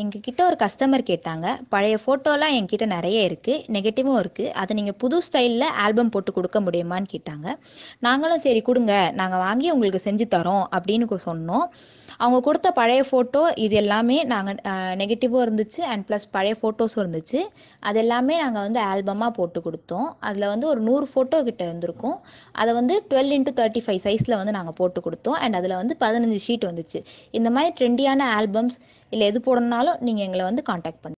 எங்ககிட்ட ஒரு கஸ்டமர் கேட்டாங்க பழைய ஃபோட்டோலாம் என்கிட்ட நிறைய இருக்குது நெகட்டிவும் இருக்குது அதை நீங்கள் புது ஸ்டைலில் ஆல்பம் போட்டு கொடுக்க முடியுமான்னு கேட்டாங்க நாங்களும் சரி கொடுங்க நாங்கள் வாங்கி உங்களுக்கு செஞ்சு தரோம் அப்படின்னு சொன்னோம் அவங்க கொடுத்த பழைய ஃபோட்டோ இது எல்லாமே நாங்கள் நெகட்டிவும் இருந்துச்சு அண்ட் ப்ளஸ் பழைய ஃபோட்டோஸும் இருந்துச்சு அது எல்லாமே நாங்கள் வந்து ஆல்பமாக போட்டு கொடுத்தோம் அதில் வந்து ஒரு நூறு ஃபோட்டோ கிட்ட இருந்திருக்கும் அதை வந்து டுவெல் இன்ட்டு தேர்ட்டி ஃபைவ் சைஸில் வந்து நாங்கள் போட்டு கொடுத்தோம் அண்ட் அதில் வந்து பதினஞ்சு ஷீட் வந்துச்சு இந்த மாதிரி ட்ரெண்டியான ஆல்பம்ஸ் இல்லை எது போடணுன்னாலும் நீங்கள் எங்களை வந்து காண்டாக்ட் பண்ணுங்கள்